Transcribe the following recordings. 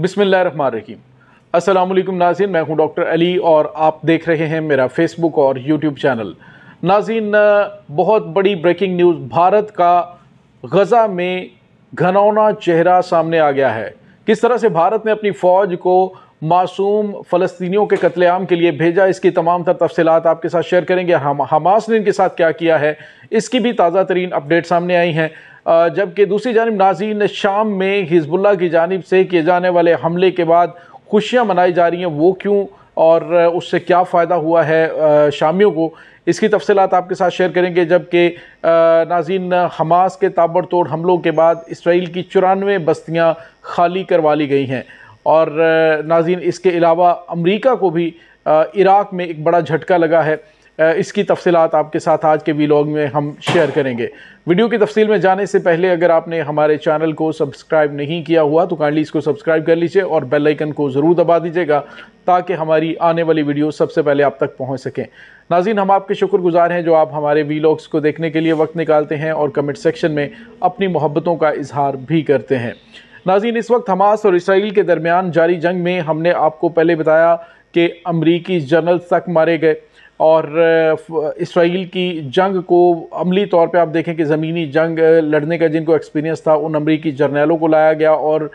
बिसमिल्ल रही असलम नाजिन मैं हूं डॉक्टर अली और आप देख रहे हैं मेरा फेसबुक और यूट्यूब चैनल नाजिन बहुत बड़ी ब्रेकिंग न्यूज़ भारत का गज़ा में घनौना चेहरा सामने आ गया है किस तरह से भारत ने अपनी फ़ौज को मासूम फ़लस्तियों के कत्लेआम के लिए भेजा इसकी तमाम तर तफसलत आपके साथ शेयर करेंगे हम हमास ने इनके साथ क्या किया है इसकी भी ताज़ा तरीन अपडेट सामने आई हैं जबकि दूसरी जानब नाजीन शाम में हिजबुल्ला की जानब से किए जाने वाले हमले के बाद खुशियाँ मनाई जा रही हैं वो क्यों और उससे क्या फ़ायदा हुआ है शामियों को इसकी तफसलत आपके साथ शेयर करेंगे जबकि नाजीन हमास के ताबड़तोड़ हमलों के बाद इसराइल की चुरानवे बस्तियाँ खाली करवा ली गई हैं और नाजीन इसके अलावा अमरीका को भी इराक़ में एक बड़ा झटका लगा है इसकी तफसलत आपके साथ आज के वीलॉग में हम शेयर करेंगे वीडियो की तफसील में जाने से पहले अगर आपने हमारे चैनल को सब्सक्राइब नहीं किया हुआ तो काइंडली इसको सब्सक्राइब कर लीजिए और बेल आइकन को ज़रूर दबा दीजिएगा ताकि हमारी आने वाली वीडियो सबसे पहले आप तक पहुंच सकें नाजिन हम आपके शुक्रगुजार हैं जो आप हमारे वीलॉग्स को देखने के लिए वक्त निकालते हैं और कमेंट सेक्शन में अपनी मोहब्बतों का इजहार भी करते हैं नाजिन इस वक्त हमास और इसराइल के दरमियान जारी जंग में हमने आपको पहले बताया कि अमरीकी जनरल तक मारे गए और इसराइल की जंग को अमली तौर पे आप देखें कि ज़मीनी जंग लड़ने का जिनको एक्सपीरियंस था उन अमरीकी जर्नैलों को लाया गया और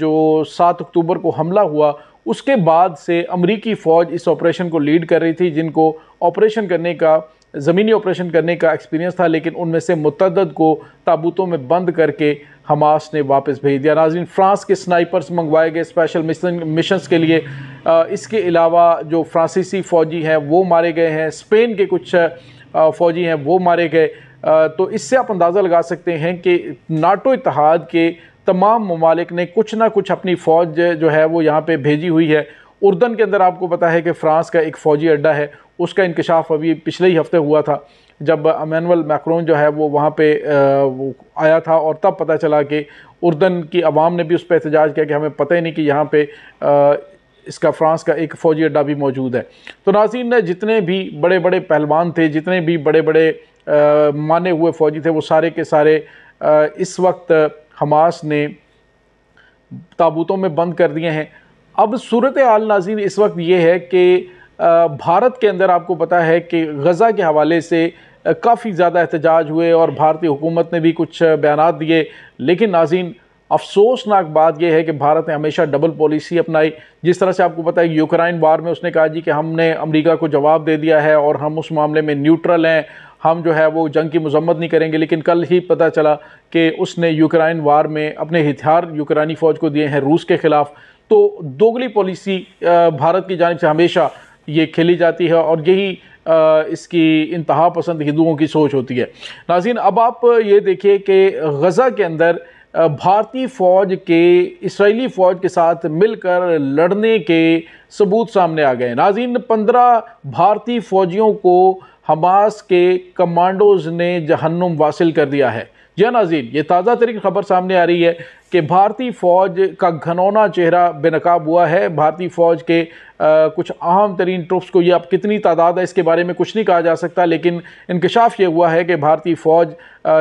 जो सात अक्टूबर को हमला हुआ उसके बाद से अमरीकी फ़ौज इस ऑपरेशन को लीड कर रही थी जिनको ऑपरेशन करने का ज़मीनी ऑपरेशन करने का एक्सपीरियंस था लेकिन उनमें से मतदद को ताबूतों में बंद करके हमास ने वापस भेज दिया नाजरीन फ्रांस के स्नाइपर्स मंगवाए गए स्पेशल मिशन मिशन के लिए इसके अलावा जो फ्रांसीसी फ़ौजी हैं वो मारे गए हैं स्पेन के कुछ फ़ौजी हैं वो मारे गए तो इससे आप अंदाज़ा लगा सकते हैं कि नाटो इतिहाद के तमाम ममालिक ने कुछ ना कुछ अपनी फ़ौज जो है वो यहाँ पर भेजी हुई है उर्दन के अंदर आपको पता है कि फ़्रांस का एक फ़ौजी अड्डा है उसका इंकशाफ अभी पिछले ही हफ्ते हुआ था जब अमानुअल मैक्रोन जो है वो वहाँ पे आया था और तब पता चला कि उर्दन की आवाम ने भी उस पर एहतजाज किया कि हमें पता ही नहीं कि यहाँ पे इसका फ्रांस का एक फ़ौजी अड्डा भी मौजूद है तो नाजीन जितने भी बड़े बड़े पहलवान थे जितने भी बड़े बड़े माने हुए फ़ौजी थे वो सारे के सारे आ, इस वक्त हमास ने ताबूतों में बंद कर दिए हैं अब सूरत आल नाजीन इस वक्त ये है कि भारत के अंदर आपको पता है कि गज़ा के हवाले से काफ़ी ज़्यादा एहतजाज हुए और भारतीय हुकूमत ने भी कुछ बयान दिए लेकिन नाजीन अफसोसनाक बात यह है कि भारत ने हमेशा डबल पॉलिसी अपनाई जिस तरह से आपको पता है यूक्राइन वार में उसने कहा जी कि हमने अमेरिका को जवाब दे दिया है और हम उस मामले में न्यूट्रल हैं हम जो है वो जंग की मजम्मत नहीं करेंगे लेकिन कल ही पता चला कि उसने यूक्राइन वार में अपने हथियार यूक्रानी फ़ौज को दिए हैं रूस के ख़िलाफ़ तो दोगली पॉलिसी भारत की जानब से हमेशा ये खेली जाती है और यही इसकी इंतहा पसंद हिंदुओं की सोच होती है नाजिन अब आप ये देखिए कि गज़ा के अंदर भारतीय फ़ौज के इसराइली फ़ौज के साथ मिलकर लड़ने के सबूत सामने आ गए नाजिन पंद्रह भारतीय फ़ौजियों को हमास के कमांडोज़ ने जहन्नुम वासिल कर दिया है या नाजीन ये ताज़ा तरीन खबर सामने आ रही है कि भारतीय फ़ौज का घनौना चेहरा बेनकाब हुआ है भारतीय फ़ौज के आ, कुछ अहम तरीन ट्रुप्स को ये अब कितनी तादाद है इसके बारे में कुछ नहीं कहा जा सकता लेकिन इंकशाफ ये हुआ है कि भारतीय फ़ौज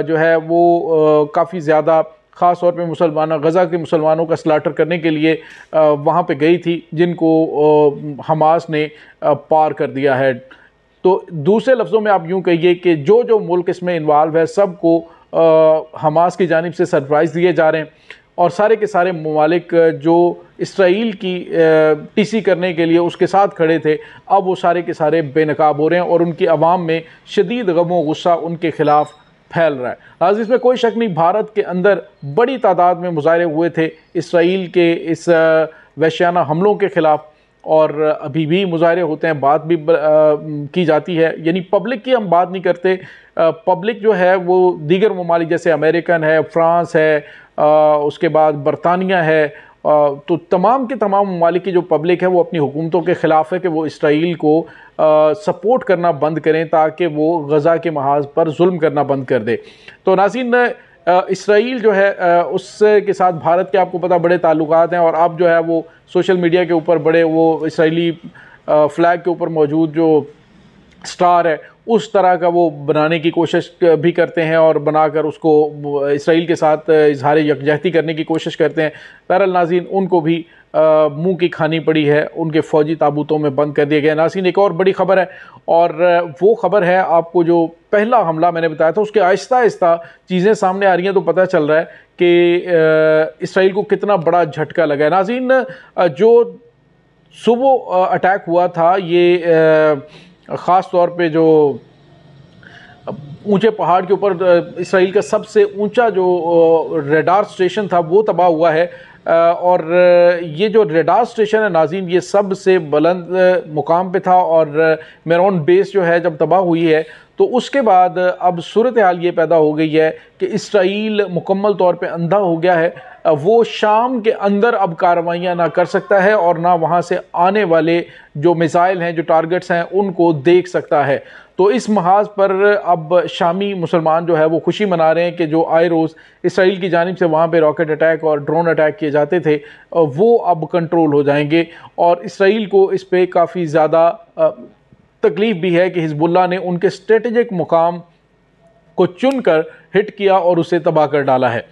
जो है वो काफ़ी ज़्यादा ख़ास तौर पर मुसलमान गज़ा के मुसलमानों का स्लाटर करने के लिए वहाँ पर गई थी जिनको हमास ने पार कर दिया है तो दूसरे लफ्ज़ों में आप यूँ कहिए कि जो जो मुल्क इसमें इन्वाल्व है सबको हमास की जानब से सरप्राइज़ दिए जा रहे हैं और सारे के सारे ममालिक जो इसराइल की टीसी करने के लिए उसके साथ खड़े थे अब वो सारे के सारे बेनकाब हो रहे हैं और उनकी आवाम में शदीद गम गुस्सा उनके ख़िलाफ़ फैल रहा है आज इसमें कोई शक नहीं भारत के अंदर बड़ी तादाद में मुजाहरे हुए थे इसराइल के इस वैश्याना हमलों के ख़िलाफ़ और अभी भी मुजाहरे होते हैं बात भी की जाती है यानी पब्लिक की हम बात नहीं करते पब्लिक जो है वो दीगर ममालिक जैसे अमेरिकन है फ्रांस है उसके बाद बरतानिया है तो तमाम के तमाम ममालिक की जो पब्लिक है वो अपनी हुकूमतों के ख़िलाफ़ है कि वो इसराइल को सपोर्ट करना बंद करें ताकि वो गज़ा के महाज पर जुल्म करना बंद कर दे तो नाजीन इसराइल जो है उसके साथ भारत के आपको पता बड़े ताल्लुक हैं और अब जो है वो सोशल मीडिया के ऊपर बड़े वो इसराइली फ्लैग के ऊपर मौजूद जो स्टार है उस तरह का वो बनाने की कोशिश भी करते हैं और बनाकर उसको इसराइल के साथ इजहार यकजहती करने की कोशिश करते हैं बहरल नाजीन उनको भी मुंह की खानी पड़ी है उनके फौजी ताबूतों में बंद कर दिया गया नासिन एक और बड़ी खबर है और वो खबर है आपको जो पहला हमला मैंने बताया था उसके आहिस्ता आहिस्ता चीज़ें सामने आ रही हैं तो पता चल रहा है कि इसराइल को कितना बड़ा झटका लगा है नाजीन जो सुबह अटैक हुआ था ये ख़ास तौर पर जो ऊंचे पहाड़ के ऊपर इसराइल का सबसे ऊंचा जो रेडार स्टेशन था वो तबाह हुआ है और ये जो रेडार स्टेशन है नाजीम ये सब से बुलंद मुकाम पे था और मेरॉन बेस जो है जब तबाह हुई है तो उसके बाद अब सूरत हाल ये पैदा हो गई है कि इसराइल मुकम्मल तौर पे अंधा हो गया है वो शाम के अंदर अब कार्रवाइयाँ ना कर सकता है और ना वहाँ से आने वाले जो मिसाइल हैं जो टारगेट्स हैं उनको देख सकता है तो इस महाज पर अब शामी मुसलमान जो है वो खुशी मना रहे हैं कि जो आए रोज़ इसराइल की जानब से वहाँ पे रॉकेट अटैक और ड्रोन अटैक किए जाते थे वो अब कंट्रोल हो जाएंगे और इसराइल को इस पर काफ़ी ज़्यादा तकलीफ़ भी है कि हिजबुल्ला ने उनके स्ट्रेटजिक मुकाम को चुनकर हिट किया और उसे तबाह कर डाला है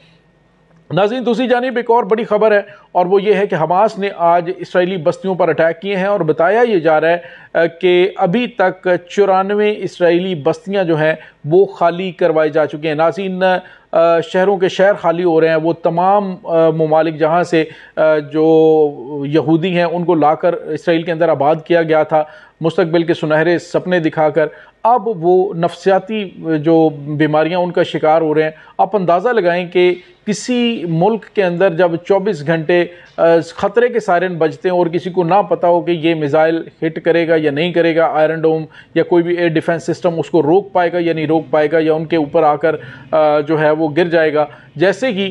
नाजीन दूसरी जानब एक और बड़ी खबर है और वो ये है कि हमास ने आज इसराइली बस्तियों पर अटैक किए हैं और बताया ये जा रहा है कि अभी तक चौरानवे इसराइली बस्तियां जो हैं वो खाली करवाई जा चुकी हैं नाजीन शहरों के शहर खाली हो रहे हैं वो तमाम ममालिक जहाँ से जो यहूदी हैं उनको लाकर इसराइल के अंदर आबाद किया गया था मुस्तबिल के सुनहरे सपने दिखाकर अब वो नफसियाती जो बीमारियां उनका शिकार हो रहे हैं आप अंदाज़ा लगाएं कि किसी मुल्क के अंदर जब 24 घंटे ख़तरे के सायरन बजते हैं और किसी को ना पता हो कि ये मिज़ाइल हिट करेगा या नहीं करेगा आयरन डोम या कोई भी एयर डिफेंस सिस्टम उसको रोक पाएगा या नहीं रोक पाएगा या उनके ऊपर आकर जो है वो गिर जाएगा जैसे ही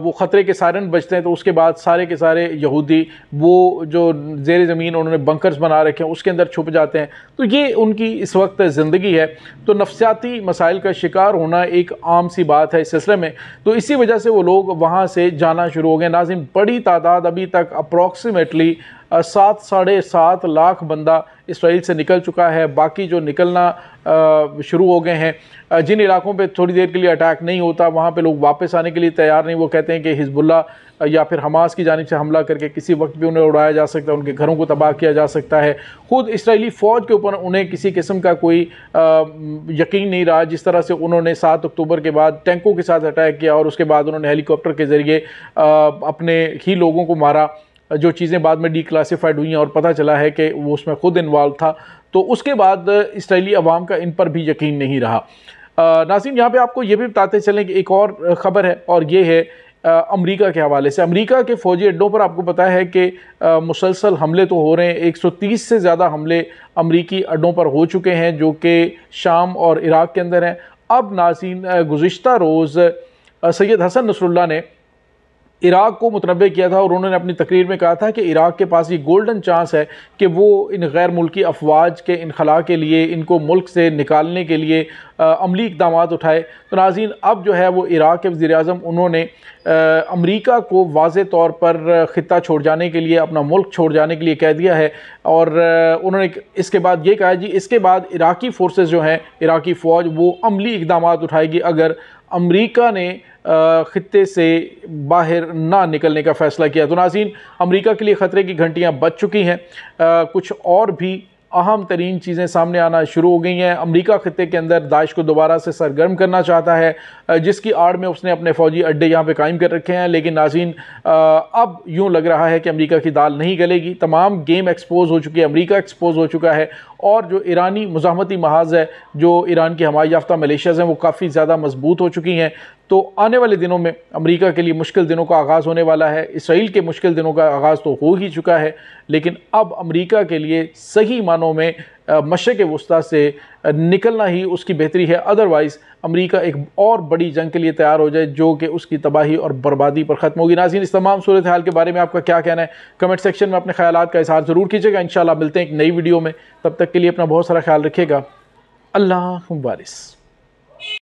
वो ख़तरे के सायरन बजते हैं तो उसके बाद सारे के सारे यहूदी वो जो जेर ज़मीन उन्होंने बंकर्स बना रखे हैं उसके अंदर छुप जाते हैं तो ये उनकी इस वक्त ज़िंदगी है तो नफसियाती मसाइल का शिकार होना एक आम सी बात है इस सिलसिले में तो इसी वजह से वो लोग वहाँ से जाना शुरू हो गए नाजिम बड़ी बड़ी तादाद अभी तक अप्रॉक्सीमेटली सात साढ़े सात लाख बंदा इसराइल से निकल चुका है बाकी जो निकलना शुरू हो गए हैं जिन इलाकों पे थोड़ी देर के लिए अटैक नहीं होता वहाँ पे लोग वापस आने के लिए तैयार नहीं वो कहते हैं कि हिजबुल्ला या फिर हमास की जानब से हमला करके किसी वक्त भी उन्हें उड़ाया जा सकता है उनके घरों को तबाह किया जा सकता है खुद इसराइली फ़ौज के ऊपर उन्हें किसी किस्म का कोई यकीन नहीं रहा जिस तरह से उन्होंने सात अक्टूबर के बाद टैंकों के साथ अटैक किया और उसके बाद उन्होंने हेलीकॉप्टर के ज़रिए अपने ही लोगों को मारा जो चीज़ें बाद में क्लासीफाइड हुई हैं और पता चला है कि वो उसमें ख़ुद इन्वॉल्व था तो उसके बाद इसराइली आवाम का इन पर भी यकीन नहीं रहा नासिम यहाँ पे आपको ये भी बताते चलें कि एक और ख़बर है और ये है अमेरिका के हवाले से अमेरिका के फ़ौजी अड्डों पर आपको पता है कि मुसलसल हमले तो हो रहे हैं 130 से ज़्यादा हमले अमरीकी अड्डों पर हो चुके हैं जो कि शाम और इराक़ के अंदर हैं अब नाजीन गुज्त रोज़ सैयद हसन नसरुल्ला ने इराक को मतनब किया था और उन्होंने अपनी तकरीर में कहा था कि इराक के पास ये गोल्डन चांस है कि वो इन गैर मुल्की अफवाज के इनखला के लिए इनको मुल्क से निकालने के लिए अमली इकदाम उठाए तो नाजीन अब जो है वो इराक के वज़ी अजम उन्होंने अमरीका को वाज तौर पर ख़ा छोड़ जाने के लिए अपना मुल्क छोड़ जाने के लिए कह दिया है और उन्होंने इसके बाद ये कहा जी इसके बाद इराकी फ़ोर्स जो हैं इराकी फ़ौज वो अमली इकदाम उठाएगी अगर अमरीका ने ख़त्े से बाहर ना निकलने का फ़ैसला किया तो नाजीन अमरीका के लिए ख़तरे की घंटियाँ बच चुकी हैं कुछ और भी अहम तरीन चीज़ें सामने आना शुरू हो गई हैं अमरीका खत्े के अंदर दाइश को दोबारा से सरगर्म करना चाहता है जिसकी आड़ में उसने अपने फ़ौजी अड्डे यहाँ पर कायम कर रखे हैं लेकिन नाजीन अब यूँ लग रहा है कि अमरीका की दाल नहीं गलेगी तमाम गेम एक्सपोज हो चुकी है अमरीका एक्सपोज हो चुका है और जो ईरानी मजामती महाज है जो ईरान की हमारी याफ्ता मलेशियाज़ हैं वो काफ़ी ज़्यादा मजबूत हो चुकी हैं तो आने वाले दिनों में अमेरिका के लिए मुश्किल दिनों का आगाज़ होने वाला है इसराइल के मुश्किल दिनों का आगाज़ तो हो ही चुका है लेकिन अब अमेरिका के लिए सही मानों में के वस्ता से निकलना ही उसकी बेहतरी है अदरवाइज़ अमेरिका एक और बड़ी जंग के लिए तैयार हो जाए जो कि उसकी तबाही और बर्बादी पर ख़त्म होगी नाजीन इस तमाम सूरत हाल के बारे में आपका क्या कहना है कमेंट सेक्शन में अपने ख्याल का इजहार ज़रूर कीजिएगा इन मिलते हैं एक नई वीडियो में तब तक के लिए अपना बहुत सारा ख्याल रखिएगा अल्लाह वारिस